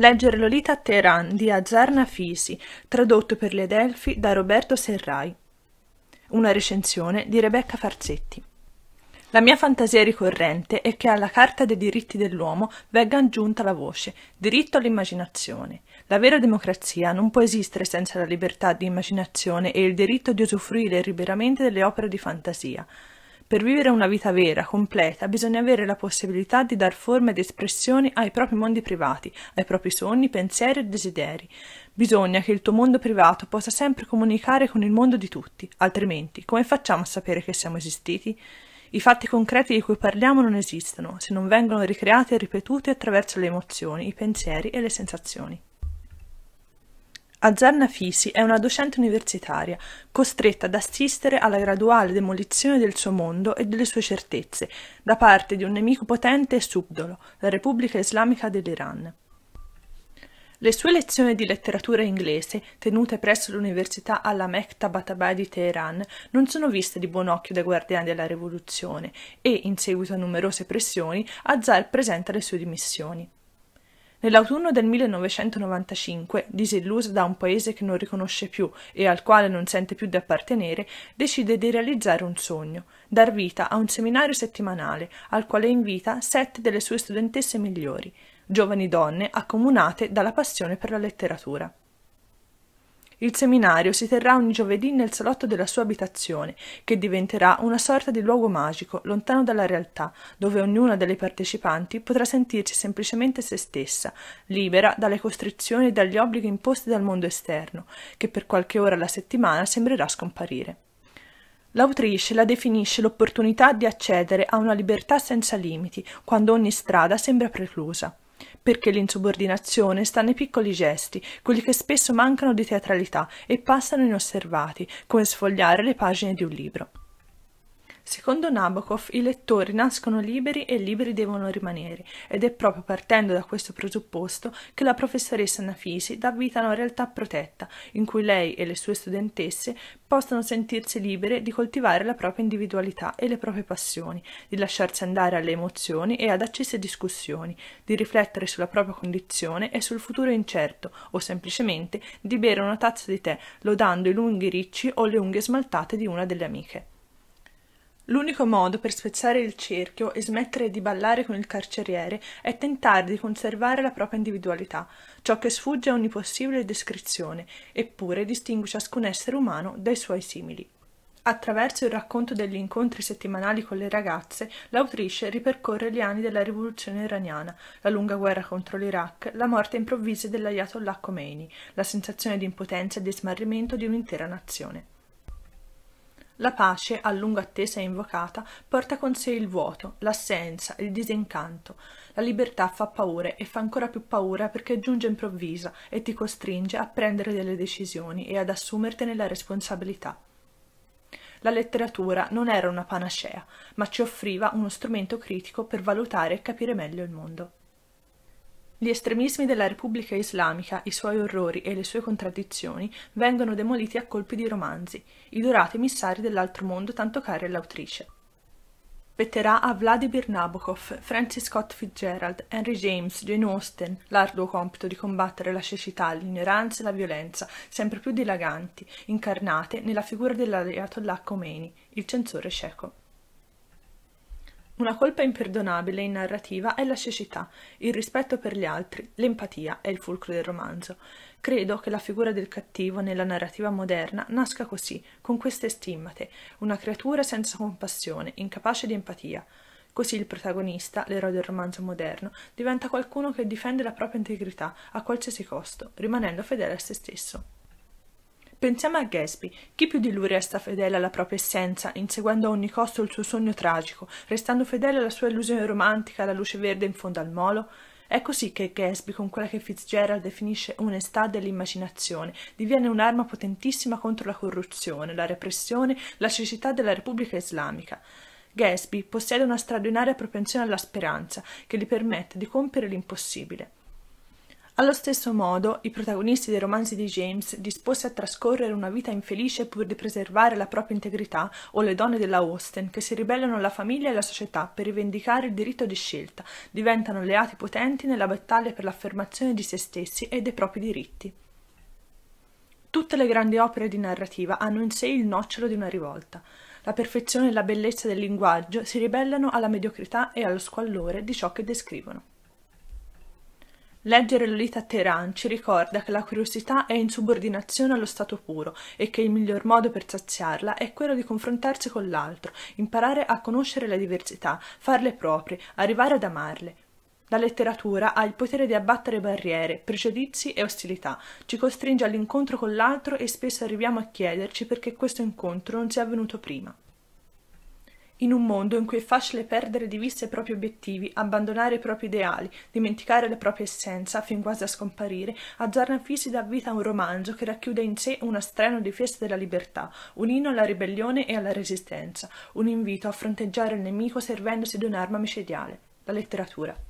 Leggere Lolita a Teheran di Azarna Fisi, tradotto per le Delfi da Roberto Serrai. Una recensione di Rebecca Farzetti. La mia fantasia ricorrente è che alla Carta dei diritti dell'uomo venga aggiunta la voce diritto all'immaginazione. La vera democrazia non può esistere senza la libertà di immaginazione e il diritto di usufruire liberamente delle opere di fantasia. Per vivere una vita vera, completa, bisogna avere la possibilità di dar forma ed espressione ai propri mondi privati, ai propri sogni, pensieri e desideri. Bisogna che il tuo mondo privato possa sempre comunicare con il mondo di tutti, altrimenti come facciamo a sapere che siamo esistiti? I fatti concreti di cui parliamo non esistono se non vengono ricreati e ripetuti attraverso le emozioni, i pensieri e le sensazioni. Azzanna Fisi è una docente universitaria, costretta ad assistere alla graduale demolizione del suo mondo e delle sue certezze da parte di un nemico potente e subdolo, la Repubblica Islamica dell'Iran. Le sue lezioni di letteratura inglese, tenute presso l'università alla Mektabatabai di Teheran, non sono viste di buon occhio dai guardiani della rivoluzione e, in seguito a numerose pressioni, Azar presenta le sue dimissioni. Nell'autunno del 1995, disillusa da un paese che non riconosce più e al quale non sente più di appartenere, decide di realizzare un sogno, dar vita a un seminario settimanale al quale invita sette delle sue studentesse migliori, giovani donne accomunate dalla passione per la letteratura. Il seminario si terrà ogni giovedì nel salotto della sua abitazione, che diventerà una sorta di luogo magico, lontano dalla realtà, dove ognuna delle partecipanti potrà sentirsi semplicemente se stessa, libera dalle costrizioni e dagli obblighi imposti dal mondo esterno, che per qualche ora alla settimana sembrerà scomparire. L'autrice la definisce l'opportunità di accedere a una libertà senza limiti, quando ogni strada sembra preclusa. Perché l'insubordinazione sta nei piccoli gesti, quelli che spesso mancano di teatralità e passano inosservati, come sfogliare le pagine di un libro. Secondo Nabokov i lettori nascono liberi e liberi devono rimanere ed è proprio partendo da questo presupposto che la professoressa Nafisi dà vita a una realtà protetta in cui lei e le sue studentesse possono sentirsi libere di coltivare la propria individualità e le proprie passioni, di lasciarsi andare alle emozioni e ad accese discussioni, di riflettere sulla propria condizione e sul futuro incerto o semplicemente di bere una tazza di tè lodando i lunghi ricci o le unghie smaltate di una delle amiche. L'unico modo per spezzare il cerchio e smettere di ballare con il carceriere è tentare di conservare la propria individualità, ciò che sfugge a ogni possibile descrizione, eppure distingue ciascun essere umano dai suoi simili. Attraverso il racconto degli incontri settimanali con le ragazze, l'autrice ripercorre gli anni della rivoluzione iraniana, la lunga guerra contro l'Iraq, la morte improvvisa dell'Ayatollah Khomeini, la sensazione di impotenza e di smarrimento di un'intera nazione. La pace, a lungo attesa e invocata, porta con sé il vuoto, l'assenza, il disincanto. La libertà fa paura e fa ancora più paura perché giunge improvvisa e ti costringe a prendere delle decisioni e ad assumertene la responsabilità. La letteratura non era una panacea, ma ci offriva uno strumento critico per valutare e capire meglio il mondo. Gli estremismi della Repubblica Islamica, i suoi orrori e le sue contraddizioni vengono demoliti a colpi di romanzi, i dorati emissari dell'altro mondo tanto cari all'autrice. Petterà a Vladimir Nabokov, Francis Scott Fitzgerald, Henry James, Jane Austen l'arduo compito di combattere la cecità, l'ignoranza e la violenza, sempre più dilaganti, incarnate nella figura dell'alleato Khomeini, il censore cieco. Una colpa imperdonabile in narrativa è la cecità, il rispetto per gli altri, l'empatia è il fulcro del romanzo. Credo che la figura del cattivo nella narrativa moderna nasca così, con queste stimmate, una creatura senza compassione, incapace di empatia. Così il protagonista, l'eroe del romanzo moderno, diventa qualcuno che difende la propria integrità a qualsiasi costo, rimanendo fedele a se stesso. Pensiamo a Gatsby. Chi più di lui resta fedele alla propria essenza, inseguendo a ogni costo il suo sogno tragico, restando fedele alla sua illusione romantica, alla luce verde in fondo al molo? È così che Gatsby, con quella che Fitzgerald definisce onestà dell'immaginazione, diviene un'arma potentissima contro la corruzione, la repressione, la cecità della Repubblica Islamica. Gatsby possiede una straordinaria propensione alla speranza, che gli permette di compiere l'impossibile. Allo stesso modo, i protagonisti dei romanzi di James, disposti a trascorrere una vita infelice pur di preservare la propria integrità, o le donne della Austen, che si ribellano alla famiglia e alla società per rivendicare il diritto di scelta, diventano alleati potenti nella battaglia per l'affermazione di se stessi e dei propri diritti. Tutte le grandi opere di narrativa hanno in sé il nocciolo di una rivolta. La perfezione e la bellezza del linguaggio si ribellano alla mediocrità e allo squallore di ciò che descrivono. Leggere Lolita Teheran ci ricorda che la curiosità è in subordinazione allo stato puro e che il miglior modo per saziarla è quello di confrontarsi con l'altro, imparare a conoscere le diversità, farle proprie, arrivare ad amarle. La letteratura ha il potere di abbattere barriere, pregiudizi e ostilità, ci costringe all'incontro con l'altro e spesso arriviamo a chiederci perché questo incontro non sia avvenuto prima. In un mondo in cui è facile perdere di vista i propri obiettivi, abbandonare i propri ideali, dimenticare la propria essenza, fin quasi a scomparire, a Zarnafisi dà vita a un romanzo che racchiude in sé una strana difesa della libertà, un inno alla ribellione e alla resistenza, un invito a fronteggiare il nemico servendosi di un'arma micidiale, la letteratura.